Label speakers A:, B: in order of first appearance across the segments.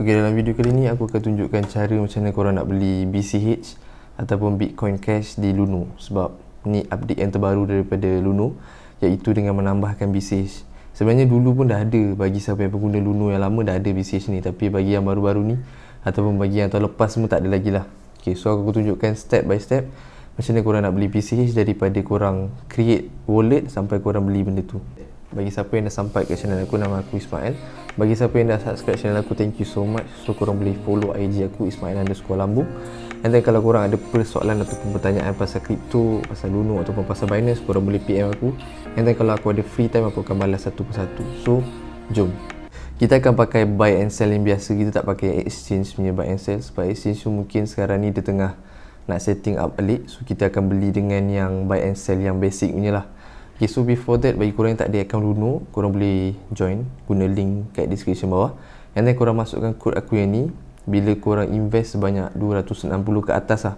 A: ok dalam video kali ni aku akan tunjukkan cara macam mana korang nak beli BCH ataupun Bitcoin Cash di Luno sebab ni update yang terbaru daripada Luno iaitu dengan menambahkan BCH sebenarnya dulu pun dah ada bagi siapa yang pengguna Luno yang lama dah ada BCH ni tapi bagi yang baru-baru ni ataupun bagi yang tahun lepas semua tak ada lagi lah ok so aku akan tunjukkan step by step macam mana korang nak beli BCH daripada korang create wallet sampai korang beli benda tu bagi siapa yang dah sampai ke channel aku nama aku Ismail bagi siapa yang dah subscribe channel aku thank you so much so korang boleh follow IG aku Ismail underscore lambu and then kalau korang ada persoalan atau pertanyaan pasal crypto pasal Luno atau pasal Binance korang boleh PM aku and then kalau aku ada free time aku akan balas satu persatu so jom kita akan pakai buy and sell yang biasa kita tak pakai exchange punya buy and sell sebab exchange tu mungkin sekarang ni dia tengah nak setting up balik so kita akan beli dengan yang buy and sell yang basic punya lah Okay, so before that, bagi korang yang tak ada account Luno, korang boleh join guna link kat description bawah. And then korang masukkan kod aku yang ni, bila korang invest sebanyak 260 ke atas lah.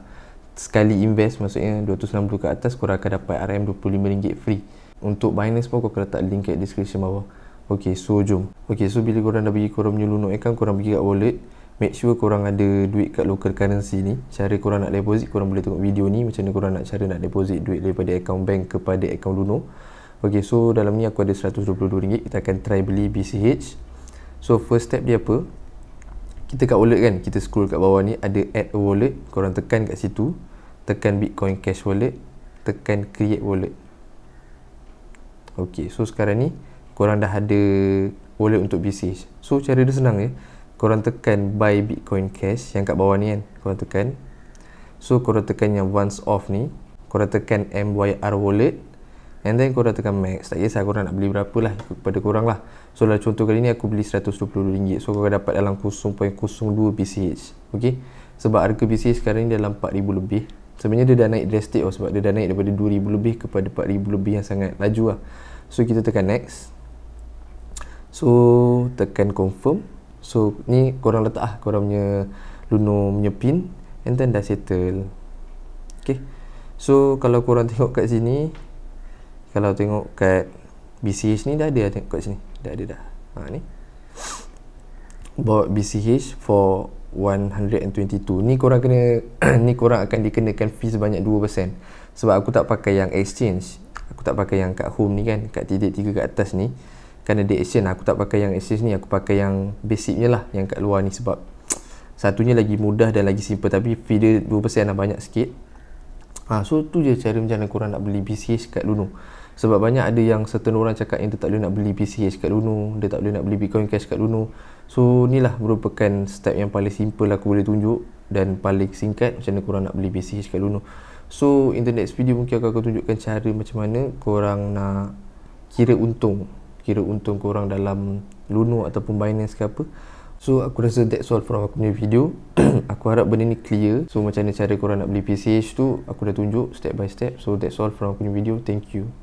A: Sekali invest maksudnya 260 ke atas, korang akan dapat RM25 free. Untuk Binance pun korang letak link kat description bawah. Okay, so jom. Okay, so bila korang dah bagi korang punya Luno account, korang pergi kat wallet make sure korang ada duit kat local currency ni cara korang nak deposit korang boleh tengok video ni macam mana korang nak cara nak deposit duit daripada account bank kepada account luno ok so dalam ni aku ada RM122 kita akan try beli BCH so first step dia apa kita kat wallet kan kita scroll kat bawah ni ada add a wallet korang tekan kat situ tekan bitcoin cash wallet tekan create wallet ok so sekarang ni korang dah ada wallet untuk BCH so cara dia senang ya eh? korang tekan buy bitcoin cash yang kat bawah ni kan korang tekan so korang tekan yang once off ni korang tekan MYR wallet and then korang tekan max tak kisah korang nak beli berapa lah kepada korang lah so dalam contoh kali ni aku beli RM120 so korang dapat dalam 0.02 BCH ok sebab harga BCH sekarang ni dalam 4000 lebih sebenarnya dia dah naik drastic oh, sebab dia dah naik daripada 2000 lebih kepada 4000 lebih yang sangat laju lah so kita tekan next so tekan confirm So ni korang letak lah korang punya Luno punya pin And then dah settle Okay So kalau korang tengok kat sini Kalau tengok kat BCH ni dah ada lah tengok kat sini Dah ada dah Ha ni Bawa BCH for 122 Ni korang kena Ni korang akan dikenakan fee sebanyak 2% Sebab aku tak pakai yang exchange Aku tak pakai yang kat home ni kan Kat titik 3 kat atas ni kan ada action aku tak pakai yang access ni aku pakai yang basicnya lah yang kat luar ni sebab satunya lagi mudah dan lagi simple tapi fee dia 2% lah banyak sikit ha, so tu je cara macam mana korang nak beli BCH kat Luno sebab banyak ada yang certain orang cakap yang dia tak boleh nak beli BCH kat Luno dia tak boleh nak beli Bitcoin Cash kat Luno so ni lah merupakan step yang paling simple lah aku boleh tunjuk dan paling singkat macam mana korang nak beli BCH kat Luno so in the next video mungkin aku akan tunjukkan cara macam mana korang nak kira untung kira untung korang dalam Luno ataupun Binance ke apa So aku rasa that's all from aku punya video Aku harap benda ni clear So macam mana cara korang nak beli PCH tu Aku dah tunjuk step by step So that's all from aku punya video Thank you